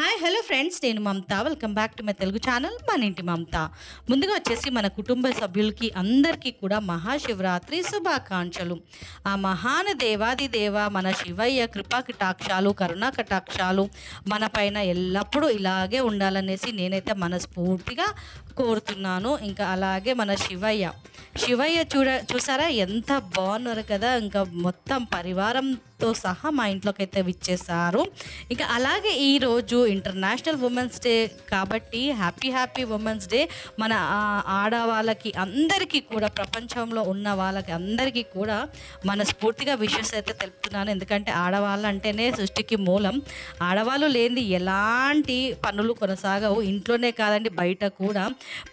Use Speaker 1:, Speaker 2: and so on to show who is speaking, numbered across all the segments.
Speaker 1: hi hello friends నేను Mamata welcome back to my Telugu channel మన ఇంటి మమత ముందుగా వచ్చేసి మన కుటుంబ సభ్యులకి అందరికీ కూడా మహాశివరాత్రి శుభాకాంక్షలు ఆ మహాన దేవాది దేవ మన శివయ్య కృపా కటాక్షాలు కరుణా కటాక్షాలు మన పైన ఎల్లప్పుడూ ఇలాగే ఉండాలనేసి నేనైతే మనస్ఫూర్తిగా కోరుతున్నాను ఇంకా అలాగే మన శివయ్య శివయ్య చూడ చూసారా ఎంత బాగున్నారు కదా ఇంకా మొత్తం పరివారం గిఫ్ట్తో సహా మా ఇంట్లోకి అయితే విచ్చేసారు ఇంకా అలాగే ఈరోజు ఇంటర్నేషనల్ ఉమెన్స్ డే కాబట్టి హ్యాపీ హ్యాపీ ఉమెన్స్ డే మన ఆడవాళ్ళకి అందరికీ కూడా ప్రపంచంలో ఉన్న వాళ్ళకి అందరికీ కూడా మన స్ఫూర్తిగా విషస్ అయితే తెలుపుతున్నాను ఎందుకంటే ఆడవాళ్ళు అంటేనే సృష్టికి మూలం ఆడవాళ్ళు లేని ఎలాంటి పనులు కొనసాగవు ఇంట్లోనే కాదండి బయట కూడా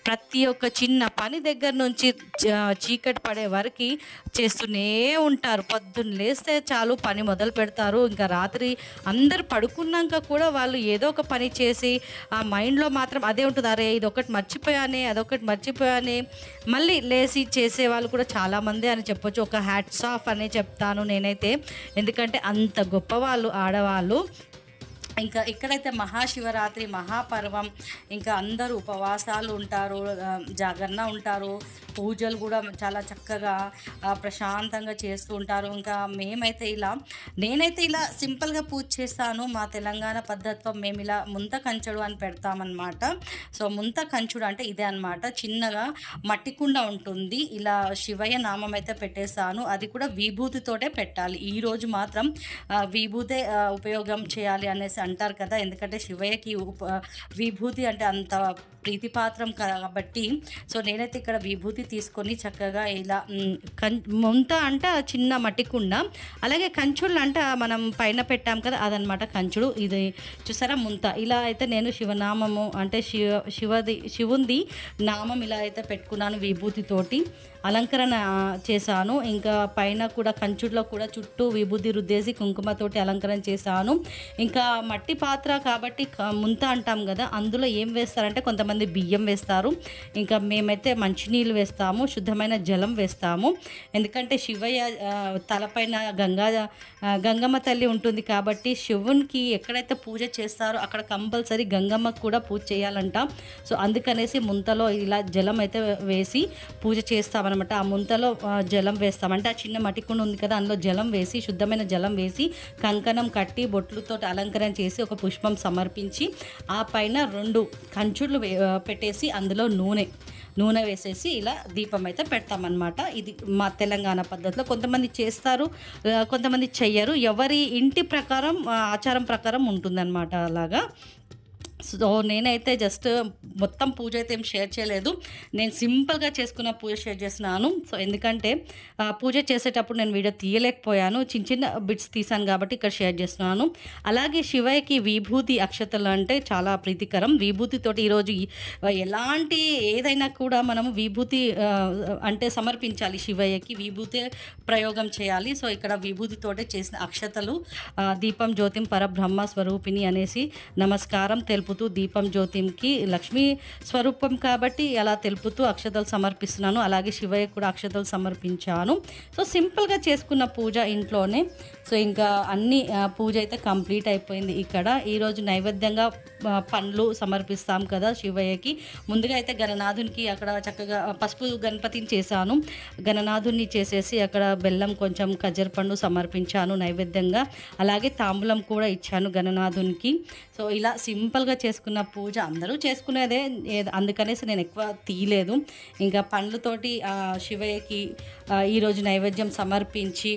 Speaker 1: ప్రతి ఒక్క చిన్న పని దగ్గర నుంచి చీకటి పడే వరకు చేస్తూనే ఉంటారు పొద్దున్న లేస్తే చాలు పని పని మొదలు పెడతారు ఇంకా రాత్రి అందరు పడుకున్నాక కూడా వాళ్ళు ఏదో ఒక పని చేసి ఆ మైండ్లో మాత్రం అదే ఉంటుంది అరే ఇది ఒకటి మర్చిపోయానే అదొకటి మర్చిపోయానే మళ్ళీ లేచి చేసే వాళ్ళు కూడా చాలామంది అని చెప్పొచ్చు ఒక హ్యాట్స్ ఆఫ్ అనే చెప్తాను నేనైతే ఎందుకంటే అంత గొప్పవాళ్ళు ఆడవాళ్ళు ఇంకా ఎక్కడైతే మహాశివరాత్రి మహాపర్వం ఇంకా అందరూ ఉపవాసాలు ఉంటారు జాగరణ ఉంటారు పూజలు కూడా చాలా చక్కగా ప్రశాంతంగా చేస్తూ ఉంటారు ఇంకా మేమైతే ఇలా నేనైతే ఇలా సింపుల్గా పూజ చేస్తాను మా తెలంగాణ పద్ధత్వం మేము ఇలా ముంత కంచుడు అని పెడతామన్నమాట సో ముంత కంచుడు అంటే ఇదే అనమాట చిన్నగా మట్టి కుండ ఉంటుంది ఇలా శివయ్య నామం అయితే పెట్టేస్తాను అది కూడా విభూతితోటే పెట్టాలి ఈరోజు మాత్రం విభూతే ఉపయోగం చేయాలి అనేసి అంటారు కదా ఎందుకంటే శివయ్యకి విభూతి అంటే అంత ప్రీతిపాత్రం కాబట్టి సో నేనైతే ఇక్కడ విభూతి తీసుకొని చక్కగా ఇలా కం ముంత అంట చిన్న మట్టి కుండ అలాగే కంచుళ్ళు అంట మనం పైన పెట్టాం కదా అదనమాట కంచుడు ఇది చూసారా ముంత ఇలా అయితే నేను శివనామము అంటే శివ శివది శివుంది నామం ఇలా అయితే పెట్టుకున్నాను విభూతితోటి అలంకరణ చేశాను ఇంకా పైన కూడా కంచుడులో కూడా చుట్టూ విభూతి రుద్దేసి కుంకుమతోటి అలంకరణ చేశాను ఇంకా మట్టి పాత్ర కాబట్టి ముంత అంటాం కదా అందులో ఏం వేస్తారంటే కొంతమంది కొంతమంది బియ్యం వేస్తారు ఇంకా మేమైతే మంచినీళ్ళు వేస్తాము శుద్ధమైన జలం వేస్తాము ఎందుకంటే శివయ్య తలపైన గంగా గంగమ్మ తల్లి ఉంటుంది కాబట్టి శివునికి ఎక్కడైతే పూజ చేస్తారో అక్కడ కంపల్సరీ గంగమ్మకు కూడా పూజ చేయాలంట సో అందుకనేసి ముంతలో ఇలా జలం అయితే వేసి పూజ చేస్తామన్నమాట ఆ ముంతలో జలం వేస్తామంటే ఆ చిన్న మటికుండ ఉంది కదా అందులో జలం వేసి శుద్ధమైన జలం వేసి కంకణం కట్టి బొట్లతో అలంకరణ చేసి ఒక పుష్పం సమర్పించి ఆ పైన రెండు కంచులు పెట్టేసి అందులో నూనె నూనె వేసేసి ఇలా దీపం అయితే పెడతామన్నమాట ఇది మా తెలంగాణ పద్ధతిలో కొంతమంది చేస్తారు కొంతమంది చెయ్యరు ఎవరి ఇంటి ప్రకారం ఆచారం ప్రకారం ఉంటుందన్నమాట అలాగా సో నేనైతే జస్ట్ మొత్తం పూజ అయితే ఏం షేర్ చేయలేదు నేను సింపుల్గా చేసుకున్న పూజ షేర్ చేసినాను సో ఎందుకంటే పూజ చేసేటప్పుడు నేను వీడియో తీయలేకపోయాను చిన్న చిన్న బిట్స్ తీసాను కాబట్టి ఇక్కడ షేర్ చేస్తున్నాను అలాగే శివయ్యకి విభూతి అక్షతలు అంటే చాలా ప్రీతికరం విభూతితోటి ఈరోజు ఎలాంటి ఏదైనా కూడా మనము విభూతి అంటే సమర్పించాలి శివయ్యకి విభూతి ప్రయోగం చేయాలి సో ఇక్కడ విభూతితోటే చేసిన అక్షతలు దీపం జ్యోతిం పరబ్రహ్మ స్వరూపిణి అనేసి నమస్కారం తెలుపు తెలుపుతూ దీపం జ్యోతింకి లక్ష్మీ స్వరూపం కాబట్టి అలా తెలుపుతూ అక్షతలు సమర్పిస్తున్నాను అలాగే శివయ్య కూడా అక్షతలు సమర్పించాను సో సింపుల్గా చేసుకున్న పూజ ఇంట్లోనే సో ఇంకా అన్ని పూజ అయితే కంప్లీట్ అయిపోయింది ఇక్కడ ఈరోజు నైవేద్యంగా పండ్లు సమర్పిస్తాం కదా శివయ్యకి ముందుగా అయితే గణనాథునికి అక్కడ చక్కగా పసుపు గణపతిని చేశాను గణనాథుని చేసేసి అక్కడ బెల్లం కొంచెం పండు సమర్పించాను నైవేద్యంగా అలాగే తాంబూలం కూడా ఇచ్చాను గణనాథునికి సో ఇలా సింపుల్గా చేసుకున్న పూజ అందరూ చేసుకునేదే అందుకనేసి నేను ఎక్కువ తీయలేదు ఇంకా పండ్లతోటి శివయ్యకి ఈరోజు నైవేద్యం సమర్పించి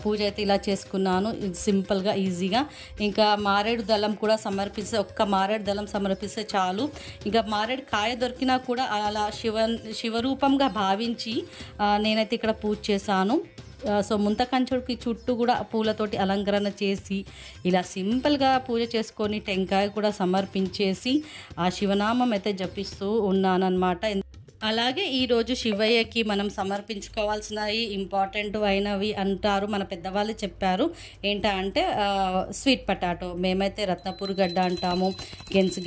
Speaker 1: పూజ అయితే ఇలా చేసుకున్నాను సింపుల్గా ఈజీగా ఇంకా మారేడు దళం కూడా సమర్పిస్తే ఒక్క మారేడు దళం సమర్పిస్తే చాలు ఇంకా మారేడు కాయ దొరికినా కూడా అలా శివ శివరూపంగా భావించి నేనైతే ఇక్కడ పూజ చేశాను సో ముంతకంచుడికి చుట్టూ కూడా పూలతోటి అలంకరణ చేసి ఇలా సింపుల్గా పూజ చేసుకొని టెంకాయ కూడా సమర్పించేసి ఆ శివనామం అయితే జపిస్తూ ఉన్నానన్నమాట అలాగే ఈరోజు శివయ్యకి మనం సమర్పించుకోవాల్సినవి ఇంపార్టెంట్ అయినవి అంటారు మన పెద్దవాళ్ళు చెప్పారు ఏంట అంటే స్వీట్ పొటాటో మేమైతే రత్నపూర్ గడ్డ అంటాము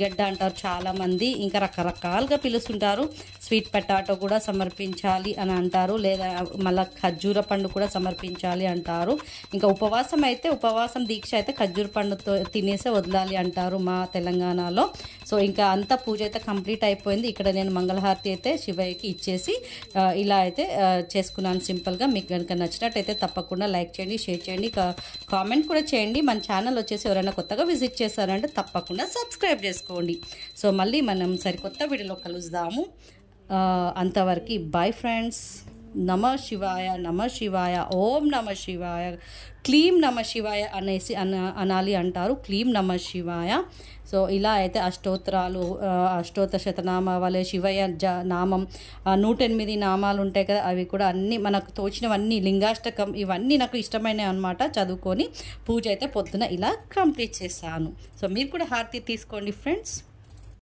Speaker 1: గడ్డ అంటారు చాలామంది ఇంకా రకరకాలుగా పిలుస్తుంటారు స్వీట్ పొటాటో కూడా సమర్పించాలి అని అంటారు లేదా మళ్ళీ ఖర్జూర పండు కూడా సమర్పించాలి అంటారు ఇంకా ఉపవాసం అయితే ఉపవాసం దీక్ష అయితే ఖర్జూర పండుతో తినేసే వదలాలి అంటారు మా తెలంగాణలో సో ఇంకా అంత పూజ అయితే కంప్లీట్ అయిపోయింది ఇక్కడ నేను మంగళహారతి అయితే శివయ్యకి ఇచ్చేసి ఇలా అయితే చేసుకున్నాను సింపుల్గా మీకు కనుక నచ్చినట్టయితే తప్పకుండా లైక్ చేయండి షేర్ చేయండి కామెంట్ కూడా చేయండి మన ఛానల్ వచ్చేసి ఎవరైనా కొత్తగా విజిట్ చేశారంటే తప్పకుండా సబ్స్క్రైబ్ చేసుకోండి సో మళ్ళీ మనం సరికొత్త వీడియోలో కలుద్దాము అంతవరకు బాయ్ ఫ్రెండ్స్ నమ శివాయ నమ శివాయ ఓం నమ శివాయ క్లీం నమ శివాయ అనేసి అన అనాలి అంటారు క్లీం నమ శివాయ సో ఇలా అయితే అష్టోత్తరాలు అష్టోత్తర వలె శివయ జ నామం నూట ఎనిమిది నామాలు ఉంటాయి కదా అవి కూడా అన్నీ మనకు తోచినవన్నీ లింగాష్టకం ఇవన్నీ నాకు ఇష్టమైనవి అనమాట చదువుకొని పూజ అయితే పొద్దున ఇలా కంప్లీట్ చేశాను సో మీరు కూడా హారతి తీసుకోండి ఫ్రెండ్స్